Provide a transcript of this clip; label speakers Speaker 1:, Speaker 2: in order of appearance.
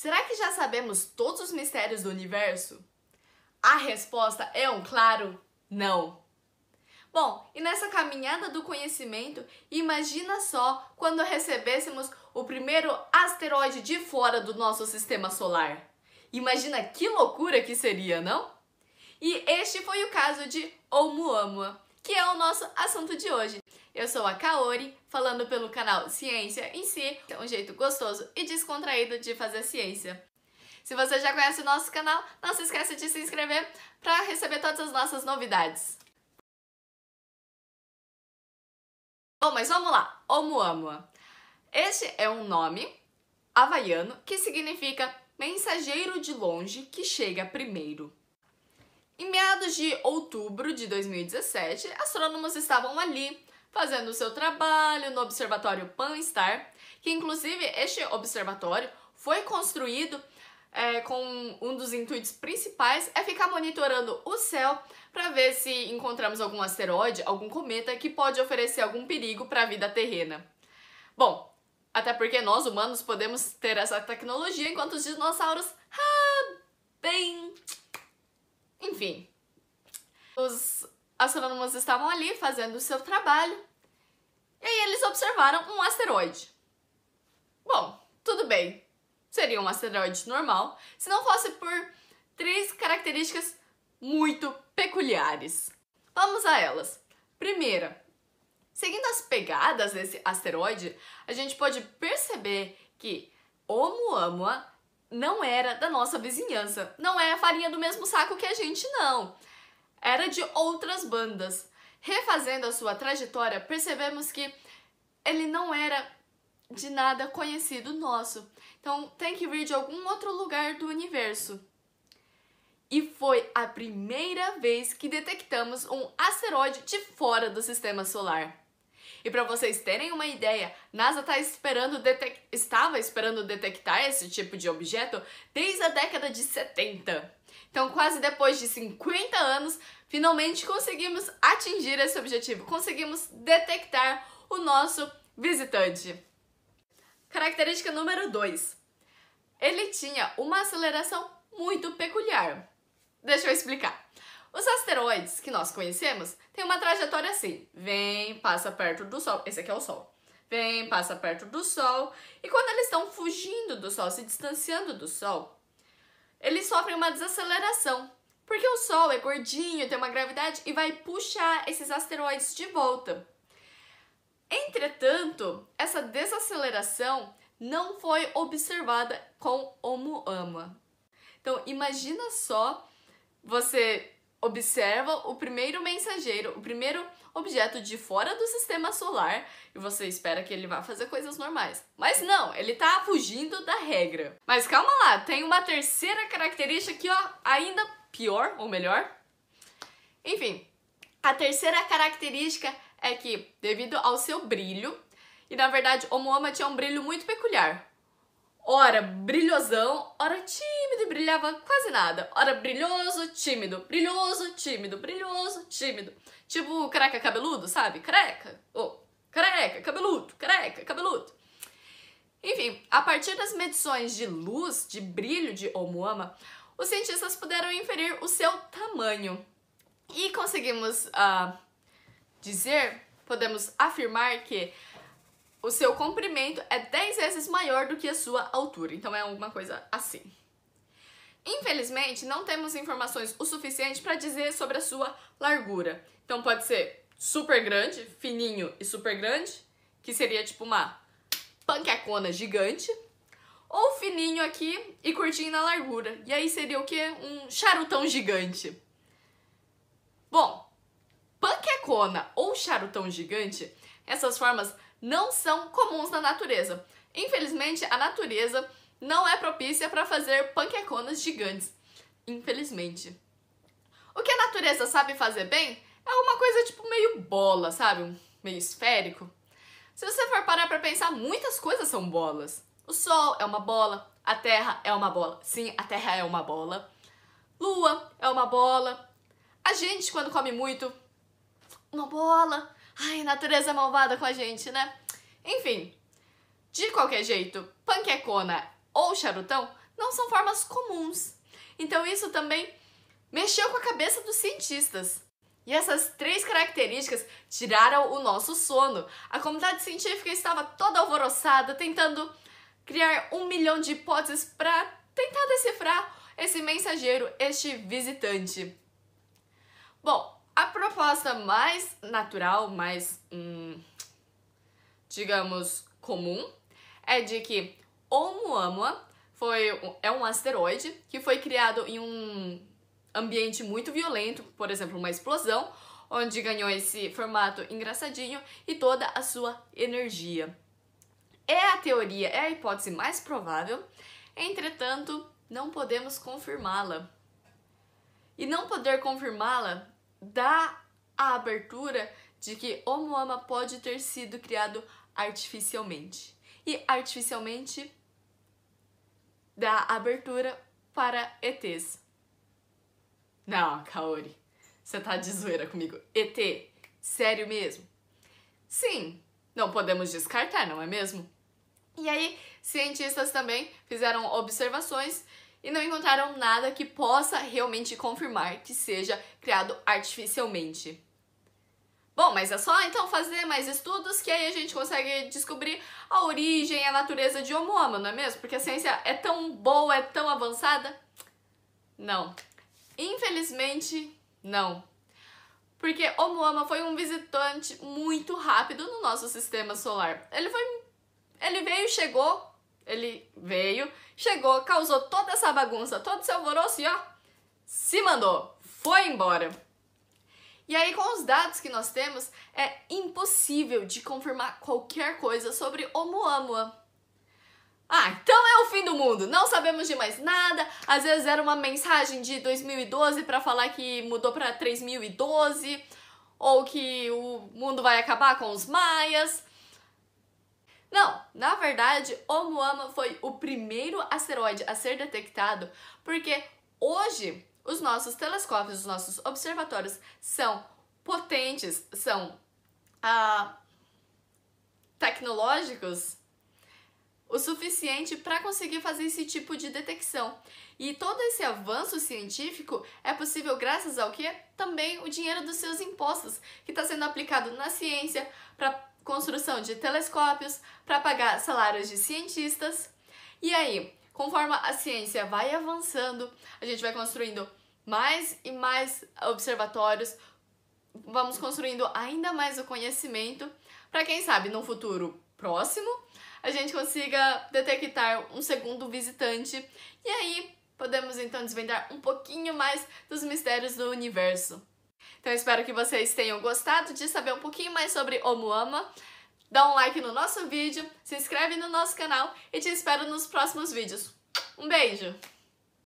Speaker 1: Será que já sabemos todos os mistérios do universo? A resposta é um claro não. Bom, e nessa caminhada do conhecimento, imagina só quando recebêssemos o primeiro asteroide de fora do nosso sistema solar. Imagina que loucura que seria, não? E este foi o caso de Oumuamua, que é o nosso assunto de hoje. Eu sou a Kaori, falando pelo canal Ciência em Si, é um jeito gostoso e descontraído de fazer ciência. Se você já conhece o nosso canal, não se esqueça de se inscrever para receber todas as nossas novidades. Bom, mas vamos lá, Oumuamua. Este é um nome havaiano que significa mensageiro de longe que chega primeiro. Em meados de outubro de 2017, astrônomos estavam ali fazendo o seu trabalho no Observatório Pan-Star, que inclusive este observatório foi construído é, com um dos intuitos principais é ficar monitorando o céu para ver se encontramos algum asteroide, algum cometa que pode oferecer algum perigo para a vida terrena. Bom, até porque nós humanos podemos ter essa tecnologia enquanto os dinossauros, ah, bem, enfim, os as astrônomos estavam ali fazendo o seu trabalho e aí eles observaram um asteroide. Bom, tudo bem, seria um asteroide normal se não fosse por três características muito peculiares. Vamos a elas. Primeira, seguindo as pegadas desse asteroide, a gente pode perceber que Oumuamua não era da nossa vizinhança, não é a farinha do mesmo saco que a gente, não era de outras bandas. Refazendo a sua trajetória, percebemos que ele não era de nada conhecido nosso. Então tem que vir de algum outro lugar do universo. E foi a primeira vez que detectamos um asteroide de fora do sistema solar. E para vocês terem uma ideia, NASA tá esperando estava esperando detectar esse tipo de objeto desde a década de 70. Então, quase depois de 50 anos, finalmente conseguimos atingir esse objetivo, conseguimos detectar o nosso visitante. Característica número 2. Ele tinha uma aceleração muito peculiar. Deixa eu explicar. Os asteroides que nós conhecemos têm uma trajetória assim: vem, passa perto do Sol. Esse aqui é o Sol. Vem, passa perto do Sol. E quando eles estão fugindo do Sol, se distanciando do Sol, eles sofrem uma desaceleração, porque o Sol é gordinho, tem uma gravidade e vai puxar esses asteroides de volta. Entretanto, essa desaceleração não foi observada com Oumuamua. Então, imagina só você observa o primeiro mensageiro, o primeiro objeto de fora do sistema solar e você espera que ele vá fazer coisas normais. Mas não, ele tá fugindo da regra. Mas calma lá, tem uma terceira característica que ó, ainda pior ou melhor. Enfim, a terceira característica é que devido ao seu brilho, e na verdade o Moama tinha é um brilho muito peculiar, Ora brilhosão, ora tímido e brilhava quase nada. Ora brilhoso, tímido, brilhoso, tímido, brilhoso, tímido. Tipo creca cabeludo, sabe? Careca. Ou oh, creca cabeludo, creca cabeludo. Enfim, a partir das medições de luz, de brilho de Oumuamua, os cientistas puderam inferir o seu tamanho. E conseguimos uh, dizer, podemos afirmar que o seu comprimento é 10 vezes maior do que a sua altura. Então é alguma coisa assim. Infelizmente, não temos informações o suficiente para dizer sobre a sua largura. Então pode ser super grande, fininho e super grande, que seria tipo uma panquecona gigante, ou fininho aqui e curtinho na largura. E aí seria o que? Um charutão gigante. Bom, panquecona ou charutão gigante, essas formas não são comuns na natureza. Infelizmente, a natureza não é propícia para fazer panqueconas gigantes. Infelizmente. O que a natureza sabe fazer bem é uma coisa tipo meio bola, sabe? Meio esférico. Se você for parar para pensar, muitas coisas são bolas. O sol é uma bola, a terra é uma bola. Sim, a terra é uma bola. Lua é uma bola. A gente, quando come muito, uma bola. Ai, natureza malvada com a gente, né? Enfim, de qualquer jeito, panquecona ou charutão não são formas comuns. Então isso também mexeu com a cabeça dos cientistas. E essas três características tiraram o nosso sono. A comunidade científica estava toda alvoroçada, tentando criar um milhão de hipóteses para tentar decifrar esse mensageiro, este visitante. Bom, a proposta mais natural, mais, hum, digamos, comum, é de que Oumuamua foi, é um asteroide que foi criado em um ambiente muito violento, por exemplo, uma explosão, onde ganhou esse formato engraçadinho e toda a sua energia. É a teoria, é a hipótese mais provável, entretanto, não podemos confirmá-la. E não poder confirmá-la dá a abertura de que Oumuamua pode ter sido criado artificialmente. E artificialmente dá abertura para ETs. Não, Kaori, você tá de zoeira comigo. ET, sério mesmo? Sim, não podemos descartar, não é mesmo? E aí, cientistas também fizeram observações e não encontraram nada que possa realmente confirmar que seja criado artificialmente. Bom, mas é só então fazer mais estudos que aí a gente consegue descobrir a origem e a natureza de Homo não é mesmo? Porque a ciência é tão boa, é tão avançada? Não. Infelizmente, não. Porque Oumuamua foi um visitante muito rápido no nosso sistema solar. Ele foi ele veio, chegou, ele veio, chegou, causou toda essa bagunça, todo esse alvoroço e ó, se mandou, foi embora. E aí, com os dados que nós temos, é impossível de confirmar qualquer coisa sobre Oumuamua. Ah, então é o fim do mundo, não sabemos de mais nada. Às vezes era uma mensagem de 2012 para falar que mudou para 3012 ou que o mundo vai acabar com os maias. Não, na verdade, Oumuamua foi o primeiro asteroide a ser detectado, porque hoje os nossos telescópios, os nossos observatórios são potentes, são ah, tecnológicos o suficiente para conseguir fazer esse tipo de detecção. E todo esse avanço científico é possível graças ao que? Também o dinheiro dos seus impostos, que está sendo aplicado na ciência para construção de telescópios, para pagar salários de cientistas. E aí, conforme a ciência vai avançando, a gente vai construindo mais e mais observatórios, vamos construindo ainda mais o conhecimento para quem sabe no futuro próximo a gente consiga detectar um segundo visitante e aí podemos então desvendar um pouquinho mais dos mistérios do universo. Então espero que vocês tenham gostado de saber um pouquinho mais sobre Omuama. Dá um like no nosso vídeo, se inscreve no nosso canal e te espero nos próximos vídeos. Um beijo!